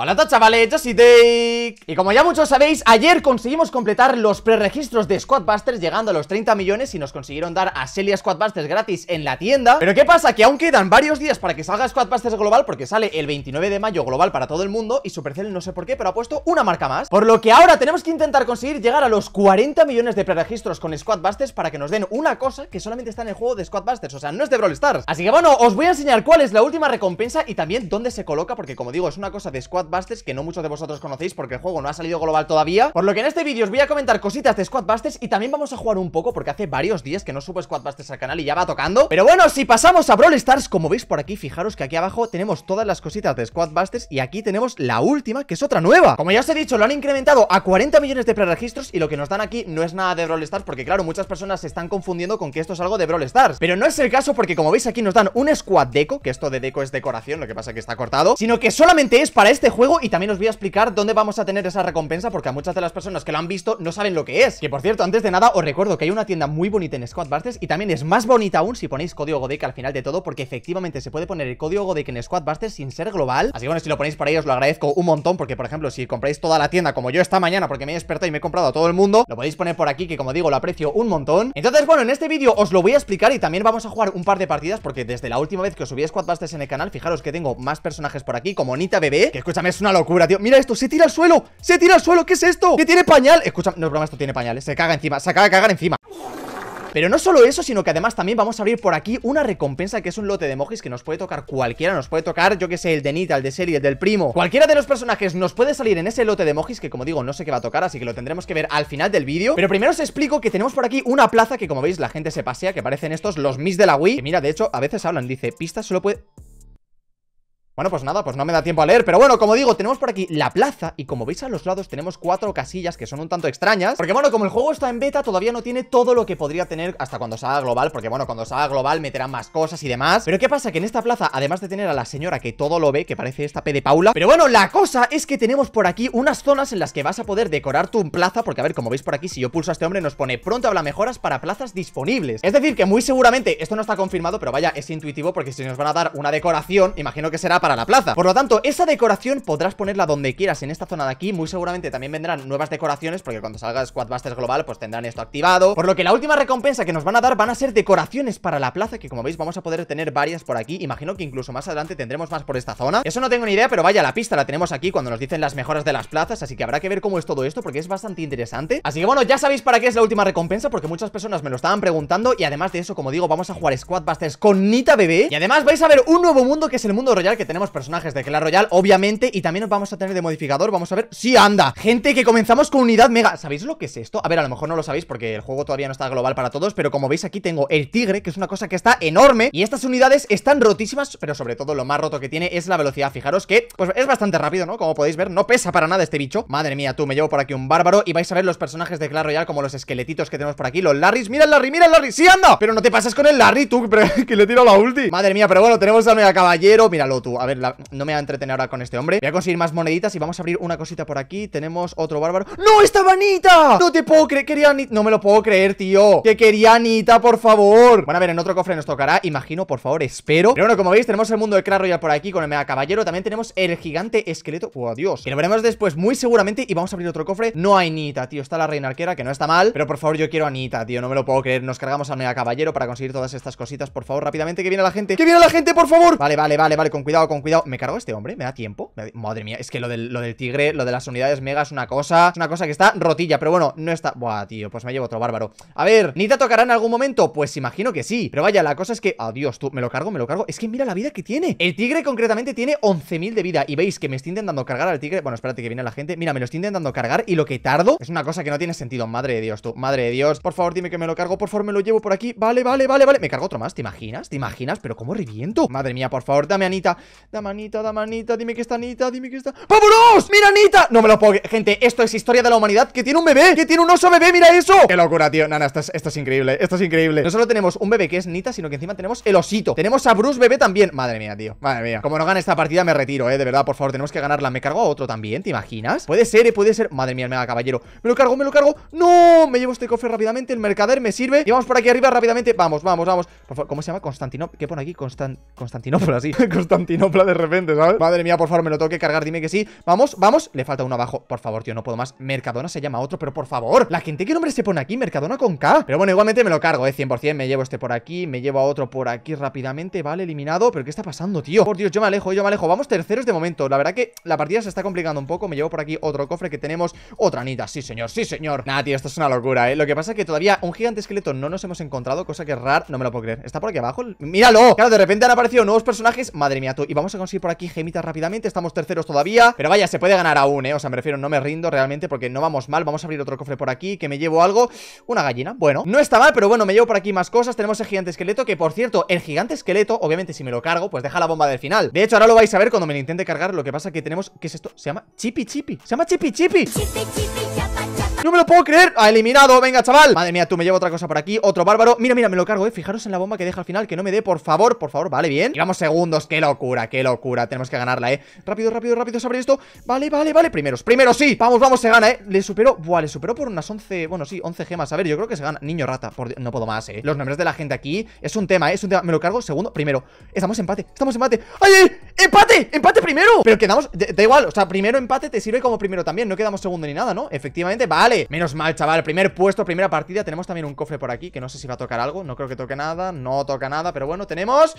Hola a chavales, yo soy Y como ya muchos sabéis, ayer conseguimos completar los preregistros de Squadbusters Llegando a los 30 millones y nos consiguieron dar a Celia Squadbusters gratis en la tienda Pero ¿qué pasa? Que aún quedan varios días para que salga Squadbusters global Porque sale el 29 de mayo global para todo el mundo Y Supercell no sé por qué, pero ha puesto una marca más Por lo que ahora tenemos que intentar conseguir llegar a los 40 millones de preregistros con Squadbusters Para que nos den una cosa que solamente está en el juego de Squadbusters O sea, no es de Brawl Stars Así que bueno, os voy a enseñar cuál es la última recompensa Y también dónde se coloca, porque como digo, es una cosa de Squad Bastes que no muchos de vosotros conocéis porque el juego no ha salido global todavía. Por lo que en este vídeo os voy a comentar cositas de Squad Busters y también vamos a jugar un poco porque hace varios días que no subo Squad Busters al canal y ya va tocando. Pero bueno, si pasamos a Brawl Stars, como veis por aquí, fijaros que aquí abajo tenemos todas las cositas de Squad Busters y aquí tenemos la última, que es otra nueva. Como ya os he dicho, lo han incrementado a 40 millones de preregistros y lo que nos dan aquí no es nada de Brawl Stars porque claro, muchas personas se están confundiendo con que esto es algo de Brawl Stars. Pero no es el caso porque como veis aquí nos dan un squad deco, que esto de deco es decoración, lo que pasa que está cortado, sino que solamente es para este juego juego y también os voy a explicar dónde vamos a tener esa recompensa porque a muchas de las personas que lo han visto no saben lo que es. Que por cierto, antes de nada os recuerdo que hay una tienda muy bonita en Squad Busters y también es más bonita aún si ponéis código Godek al final de todo porque efectivamente se puede poner el código Godek en Squad Busters sin ser global. Así que bueno, si lo ponéis por ahí os lo agradezco un montón porque por ejemplo si compráis toda la tienda como yo esta mañana porque me he despertado y me he comprado a todo el mundo, lo podéis poner por aquí que como digo lo aprecio un montón. Entonces bueno, en este vídeo os lo voy a explicar y también vamos a jugar un par de partidas porque desde la última vez que os subí Squad Busters en el canal, fijaros que tengo más personajes por aquí como Nita Bebé, que escucha es una locura, tío Mira esto, se tira al suelo Se tira al suelo, ¿qué es esto? ¿Qué tiene pañal? Escucha, no, broma, esto tiene pañales Se caga encima, se acaba de cagar encima pero no solo eso, sino que además también vamos a abrir por aquí una recompensa que es un lote de mojis que nos puede tocar cualquiera, nos puede tocar, yo que sé, el de Nita, el de Seri, el del primo. Cualquiera de los personajes nos puede salir en ese lote de mojis que como digo, no sé qué va a tocar, así que lo tendremos que ver al final del vídeo. Pero primero os explico que tenemos por aquí una plaza que como veis la gente se pasea, que parecen estos los mis de la Wii. Que mira, de hecho, a veces hablan, dice, pista solo puede... Bueno, pues nada, pues no me da tiempo a leer Pero bueno, como digo, tenemos por aquí la plaza Y como veis a los lados tenemos cuatro casillas que son un tanto extrañas Porque bueno, como el juego está en beta Todavía no tiene todo lo que podría tener hasta cuando haga global Porque bueno, cuando haga global meterán más cosas y demás Pero ¿qué pasa? Que en esta plaza, además de tener a la señora que todo lo ve Que parece esta P de Paula Pero bueno, la cosa es que tenemos por aquí unas zonas en las que vas a poder decorar tu plaza Porque a ver, como veis por aquí, si yo pulso a este hombre nos pone Pronto habla mejoras para plazas disponibles Es decir, que muy seguramente, esto no está confirmado Pero vaya, es intuitivo porque si nos van a dar una decoración Imagino que será para la plaza Por lo tanto, esa decoración podrás ponerla donde quieras en esta zona de aquí Muy seguramente también vendrán nuevas decoraciones porque cuando salga Squadbusters Global pues tendrán esto activado Por lo que la última recompensa que nos van a dar van a ser decoraciones para la plaza Que como veis vamos a poder tener varias por aquí Imagino que incluso más adelante tendremos más por esta zona Eso no tengo ni idea, pero vaya, la pista la tenemos aquí cuando nos dicen las mejoras de las plazas Así que habrá que ver cómo es todo esto porque es bastante interesante Así que bueno, ya sabéis para qué es la última recompensa porque muchas personas me lo estaban preguntando Y además de eso, como digo, vamos a jugar Squadbusters con Nita Bebé Y además vais a ver un nuevo mundo que es el mundo royal que tenemos personajes de Clash Royale, obviamente Y también nos vamos a tener de modificador, vamos a ver ¡Sí, anda! Gente, que comenzamos con unidad mega ¿Sabéis lo que es esto? A ver, a lo mejor no lo sabéis porque el juego todavía no está global para todos Pero como veis aquí tengo el tigre, que es una cosa que está enorme Y estas unidades están rotísimas, pero sobre todo lo más roto que tiene es la velocidad Fijaros que, pues es bastante rápido, ¿no? Como podéis ver, no pesa para nada este bicho Madre mía, tú, me llevo por aquí un bárbaro Y vais a ver los personajes de Clash Royale como los esqueletitos que tenemos por aquí Los Larrys, mira el Larry, mira el Larry, ¡sí, anda! Pero no te pasas con el Larry, tú, que le tiro la ulti Madre mía, pero bueno, tenemos al mega caballero Míralo tú, ver, no me voy a entretener ahora con este hombre Voy a conseguir más moneditas y vamos a abrir una cosita por aquí Tenemos otro bárbaro ¡No, ¡Está Anita No te puedo creer, quería Anita No me lo puedo creer, tío Que quería Anita, por favor Bueno, a ver, en otro cofre nos tocará Imagino, por favor, espero Pero bueno, como veis, tenemos el mundo de Clash Royale por aquí Con el mega caballero También tenemos el gigante esqueleto ¡Oh, Dios! Y lo veremos después muy seguramente Y vamos a abrir otro cofre No hay Anita, tío Está la reina arquera, que no está mal Pero por favor, yo quiero Anita, tío No me lo puedo creer Nos cargamos al mega caballero para conseguir todas estas cositas Por favor, rápidamente, que viene la gente ¡Que viene la gente, por favor! Vale, vale, vale, vale Con cuidado, cuidado. ¿Me cargo a este hombre? ¿Me da tiempo? Madre mía, es que lo del, tigre, lo de las unidades mega es una cosa. Es una cosa que está rotilla, pero bueno, no está. Buah, tío, pues me llevo otro bárbaro. A ver, ¿Nita tocará en algún momento? Pues imagino que sí. Pero vaya, la cosa es que. Adiós, tú, me lo cargo, me lo cargo. Es que mira la vida que tiene. El tigre concretamente tiene 11.000 de vida. Y veis que me estoy intentando cargar al tigre. Bueno, espérate que viene la gente. Mira, me lo estoy intentando cargar y lo que tardo es una cosa que no tiene sentido. Madre de Dios, tú. Madre de Dios. Por favor, dime que me lo cargo. Por favor, me lo llevo por aquí. Vale, vale, vale, vale. Me cargo otro más. ¿Te imaginas? ¿Te imaginas? Pero ¿cómo reviento? Madre mía, por favor, dame Anita. Da manita, da manita dime que está Nita dime que está... ¡Vámonos! ¡Mira Nita! No me lo puedo... Gente, esto es historia de la humanidad Que tiene un bebé, que tiene un oso bebé, mira eso ¡Qué locura, tío! Nana, esto es, esto es increíble, esto es increíble No solo tenemos un bebé que es Nita, sino que encima tenemos el osito Tenemos a Bruce bebé también Madre mía, tío, madre mía Como no gane esta partida me retiro, eh, de verdad, por favor, tenemos que ganarla Me cargo a otro también, ¿te imaginas? Puede ser, eh, puede ser Madre mía, el mega caballero Me lo cargo, me lo cargo ¡No! Me llevo este cofre rápidamente, el mercader me sirve Y vamos por aquí arriba rápidamente Vamos, vamos, vamos por favor, ¿Cómo se llama? constantino ¿Qué pone aquí? Constan... Constantinopla, sí de repente, ¿sabes? Madre mía, por favor, me lo tengo que cargar, dime que sí. Vamos, vamos. Le falta uno abajo. Por favor, tío, no puedo más. Mercadona se llama otro, pero por favor. La gente, ¿qué nombre se pone aquí? Mercadona con K. Pero bueno, igualmente me lo cargo, eh, 100%. Me llevo este por aquí, me llevo a otro por aquí rápidamente. Vale, eliminado. Pero ¿qué está pasando, tío? Por Dios, yo me alejo, yo me alejo. Vamos terceros de momento. La verdad que la partida se está complicando un poco. Me llevo por aquí otro cofre que tenemos. Otra anita, sí, señor, sí, señor. Nada, tío, esto es una locura, eh. Lo que pasa es que todavía un gigante esqueleto no nos hemos encontrado, cosa que es No me lo puedo creer. Está por aquí abajo. ¡Míralo! Claro, de repente han aparecido nuevos personajes. Madre mía, tú vamos a conseguir por aquí gemitas rápidamente Estamos terceros todavía Pero vaya, se puede ganar aún, ¿eh? O sea, me refiero, no me rindo realmente porque no vamos mal Vamos a abrir otro cofre por aquí Que me llevo algo Una gallina, bueno No está mal, pero bueno, me llevo por aquí más cosas Tenemos el gigante esqueleto Que, por cierto, el gigante esqueleto Obviamente, si me lo cargo, pues deja la bomba del final De hecho, ahora lo vais a ver cuando me lo intente cargar Lo que pasa que tenemos... ¿Qué es esto? Se llama Chipi Chipi Se llama Chipi Chipi Chipi Chipi ¡No me lo puedo creer! ¡Ha eliminado! ¡Venga, chaval! Madre mía, tú me llevo otra cosa por aquí Otro bárbaro Mira, mira, me lo cargo, eh Fijaros en la bomba que deja al final Que no me dé, por favor, por favor Vale, bien vamos segundos ¡Qué locura, qué locura! Tenemos que ganarla, eh Rápido, rápido, rápido Se esto Vale, vale, vale Primeros, primeros, sí Vamos, vamos, se gana, eh Le superó Buah, le superó por unas 11 Bueno, sí, 11 gemas A ver, yo creo que se gana Niño rata No puedo más, eh Los nombres de la gente aquí Es un tema, eh Es un tema Me lo cargo Segundo, primero Estamos empate Estamos empate ¡Ay, ay ¡Empate! ¡Empate primero! Pero quedamos... Da igual, o sea, primero empate te sirve como primero también No quedamos segundo ni nada, ¿no? Efectivamente, vale Menos mal, chaval, primer puesto, primera partida Tenemos también un cofre por aquí, que no sé si va a tocar algo No creo que toque nada, no toca nada Pero bueno, tenemos...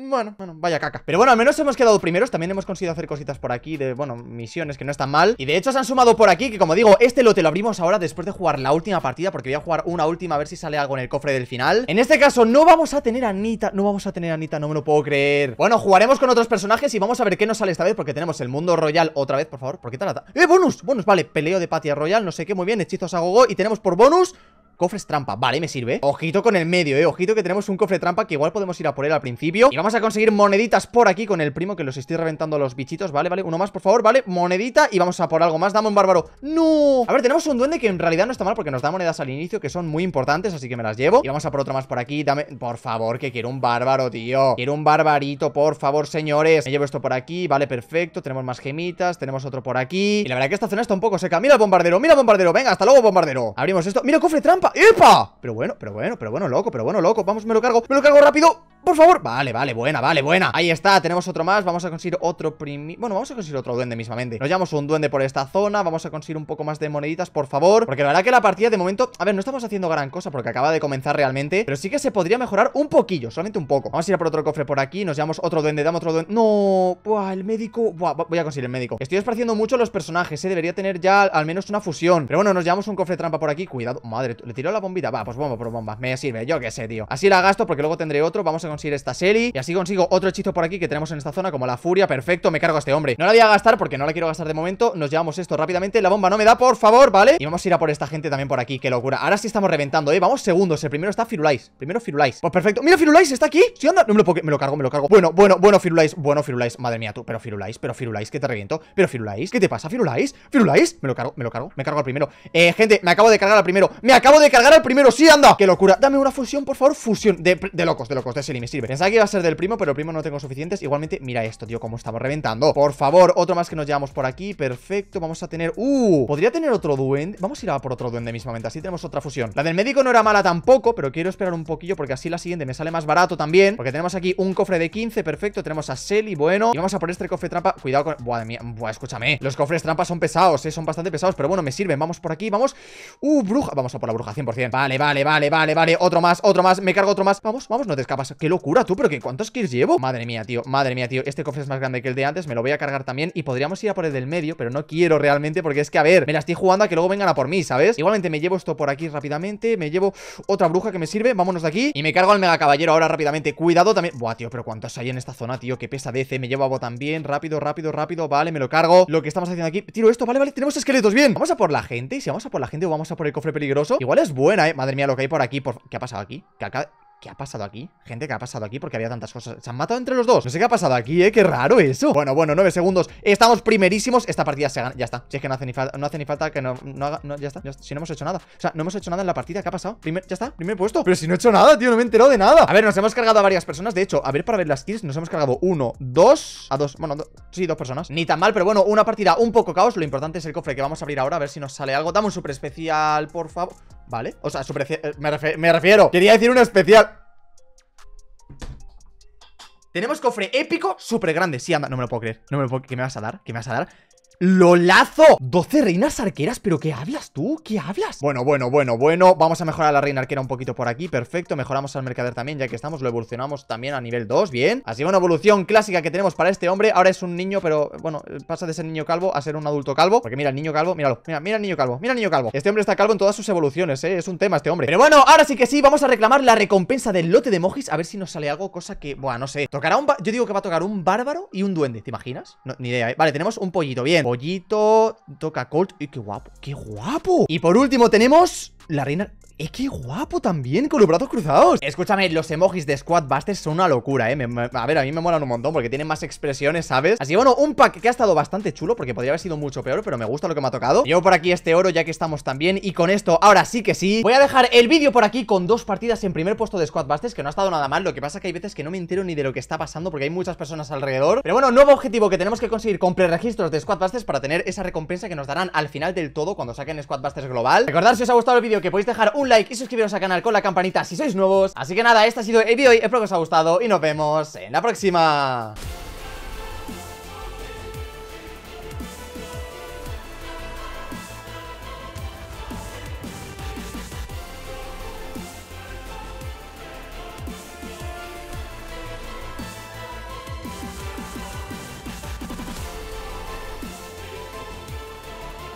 Bueno, bueno, vaya caca. Pero bueno, al menos hemos quedado primeros. También hemos conseguido hacer cositas por aquí de, bueno, misiones que no están mal. Y de hecho se han sumado por aquí, que como digo, este lote lo abrimos ahora después de jugar la última partida. Porque voy a jugar una última a ver si sale algo en el cofre del final. En este caso no vamos a tener a No vamos a tener a no me lo puedo creer. Bueno, jugaremos con otros personajes y vamos a ver qué nos sale esta vez. Porque tenemos el mundo royal otra vez, por favor. ¿Por qué tal? ¡Eh, bonus! Bonus, vale. Peleo de Patia Royal, no sé qué, muy bien. Hechizos a gogo. Y tenemos por bonus Cofres trampa, vale, me sirve Ojito con el medio, eh, ojito que tenemos un cofre trampa Que igual podemos ir a por él al principio Y vamos a conseguir moneditas por aquí con el primo Que los estoy reventando a los bichitos, vale, vale Uno más, por favor, vale, monedita y vamos a por algo más Dame un bárbaro, no A ver, tenemos un duende que en realidad no está mal porque nos da monedas al inicio Que son muy importantes, así que me las llevo Y vamos a por otro más por aquí, dame, por favor, que quiero un bárbaro, tío Quiero un barbarito, por favor, señores Me llevo esto por aquí, vale, perfecto Tenemos más gemitas, tenemos otro por aquí Y la verdad que esta zona está un poco seca Mira bombardero, mira bombardero, venga, hasta luego bombardero Abrimos esto, mira cofre trampa ¡Epa! Pero bueno, pero bueno, pero bueno, loco, pero bueno, loco Vamos, me lo cargo, me lo cargo rápido por favor Vale, vale, buena, vale, buena Ahí está, tenemos otro más Vamos a conseguir otro primi... Bueno, vamos a conseguir otro duende mismamente Nos llevamos un duende por esta zona Vamos a conseguir un poco más de moneditas, por favor Porque la verdad que la partida de momento... A ver, no estamos haciendo gran cosa Porque acaba de comenzar realmente Pero sí que se podría mejorar un poquillo Solamente un poco Vamos a ir por otro cofre por aquí Nos llevamos otro duende Damos otro duende No... Buah, el médico... Buah, voy a conseguir el médico Estoy esparciendo mucho los personajes, ¿eh? Debería tener ya al menos una fusión Pero bueno, nos llevamos un cofre trampa por aquí Cuidado, madre, le tiró la bombita Va, pues bomba por bomba Me sirve, yo qué sé, tío Así la gasto porque luego tendré otro Vamos a ir esta serie. Y así consigo otro hechizo por aquí que tenemos en esta zona Como la furia, perfecto, me cargo a este hombre No la voy a gastar porque no la quiero gastar de momento Nos llevamos esto rápidamente, la bomba no me da, por favor, ¿vale? Y vamos a ir a por esta gente también por aquí, qué locura Ahora sí estamos reventando, ¿eh? Vamos segundos, el primero está Firulais Primero Firulais, pues perfecto, mira Firulais, está aquí ¿Sí anda? No me lo, puedo... me lo cargo, me lo cargo Bueno, bueno, bueno Firulais, bueno Firulais, madre mía tú Pero Firulais, pero Firulais, que te reviento Pero Firulais, ¿qué te pasa Firulais? Firulais, me lo cargo, me lo cargo, me cargo al primero Eh, gente, me acabo de cargar al primero Me acabo de cargar al primero, sí, anda Qué locura, dame una fusión, por favor, fusión De, locos, de locos, de me sirve Pensaba que iba a ser del primo, pero el primo no tengo suficientes Igualmente, mira esto, tío, cómo estamos reventando Por favor, otro más que nos llevamos por aquí Perfecto, vamos a tener... ¡Uh! Podría tener otro duende Vamos a ir a por otro duende mismamente Así tenemos otra fusión La del médico no era mala tampoco Pero quiero esperar un poquillo Porque así la siguiente me sale más barato también Porque tenemos aquí un cofre de 15 Perfecto, tenemos a Shelly, bueno Y vamos a por este cofre trampa Cuidado con... Buah, escúchame Los cofres trampa son pesados, eh Son bastante pesados Pero bueno, me sirven Vamos por aquí, vamos ¡Uh, bruja! Vamos a por la bruja, 100% Vale, vale, vale, vale, vale Otro más, otro más Me cargo otro más Vamos, vamos, no te escapas locura, tú, pero que ¿cuántos kills llevo? Madre mía, tío, madre mía, tío Este cofre es más grande que el de antes, me lo voy a cargar también Y podríamos ir a por el del medio, pero no quiero realmente Porque es que, a ver, me la estoy jugando a que luego vengan a por mí, ¿sabes? Igualmente me llevo esto por aquí rápidamente Me llevo otra bruja que me sirve, vámonos de aquí Y me cargo al mega caballero ahora rápidamente Cuidado también, buah, tío, pero ¿cuántos hay en esta zona, tío? Que pesadece, me llevo a también, rápido, rápido, rápido Vale, me lo cargo, lo que estamos haciendo aquí Tiro esto, vale, vale, tenemos esqueletos, bien Vamos a por la gente, y si vamos a por la gente o vamos a por el cofre peligroso Igual es buena, eh, madre mía lo que hay por aquí ¿Qué ha pasado aquí? acá... ¿Qué ha pasado aquí? Gente, ¿qué ha pasado aquí? Porque había tantas cosas. Se han matado entre los dos. No sé qué ha pasado aquí, ¿eh? Qué raro eso. Bueno, bueno, nueve segundos. Estamos primerísimos. Esta partida se gana. Ya está. Si es que no hace ni, falta que no, no haga. ya, está. Si no hemos hecho nada. O sea, no hemos hecho nada en la partida. ¿Qué ha pasado? Primer, ya está. Primer puesto. Pero si no he hecho nada, tío. No me he enterado de nada. A ver, nos hemos cargado a varias personas. De hecho, a ver, para ver las kills, nos hemos cargado uno, dos. A dos. Bueno, sí, dos personas. Ni tan mal, pero bueno, una partida un poco caos. Lo importante es el cofre que vamos a abrir ahora. A ver si nos sale algo. Dame un super especial, por favor. ¿Vale? O sea, eh, me, refiero Quería decir un especial tenemos cofre épico súper grande. Sí, anda, no me lo puedo creer. No me lo puedo ¿Qué me vas a dar? ¿Qué me vas a dar? ¡Lolazo! 12 reinas arqueras, pero ¿qué hablas tú? ¿Qué hablas? Bueno, bueno, bueno, bueno Vamos a mejorar la reina arquera un poquito por aquí, perfecto Mejoramos al mercader también, ya que estamos Lo evolucionamos también a nivel 2, bien Así va una evolución clásica que tenemos para este hombre Ahora es un niño, pero bueno, eh, pasa de ser niño calvo A ser un adulto calvo, porque mira, el niño calvo, míralo Mira, mira el niño calvo, mira el niño calvo Este hombre está calvo en todas sus evoluciones, ¿eh? es un tema este hombre Pero bueno, ahora sí que sí, vamos a reclamar la recompensa del lote de mojis A ver si nos sale algo, cosa que, bueno, no sé Tocará un, yo digo que va a tocar un bárbaro y un duende, ¿te imaginas? No, ni idea, eh. Vale, tenemos un pollito, bien Pollito, toca Colt. ¡Y qué guapo! ¡Qué guapo! Y por último tenemos la reina... ¡Eh, qué guapo también! Con los brazos cruzados. Escúchame, los emojis de Squad Busters son una locura, ¿eh? a ver, a mí me molan un montón porque tienen más expresiones, ¿sabes? Así que bueno, un pack que ha estado bastante chulo porque podría haber sido mucho peor, pero me gusta lo que me ha tocado. Llevo por aquí este oro ya que estamos también y con esto, ahora sí que sí, voy a dejar el vídeo por aquí con dos partidas en primer puesto de Squad Squadbusters que no ha estado nada mal. Lo que pasa que hay veces que no me entero ni de lo que está pasando porque hay muchas personas alrededor. Pero bueno, nuevo objetivo que tenemos que conseguir con registros de Squadbusters para tener esa recompensa que nos darán al final del todo cuando saquen Squadbusters Global. Recordad si os ha gustado el vídeo que podéis dejar un like y suscribiros al canal con la campanita si sois nuevos. Así que nada, este ha sido el vídeo de hoy, espero que os haya gustado y nos vemos en la próxima.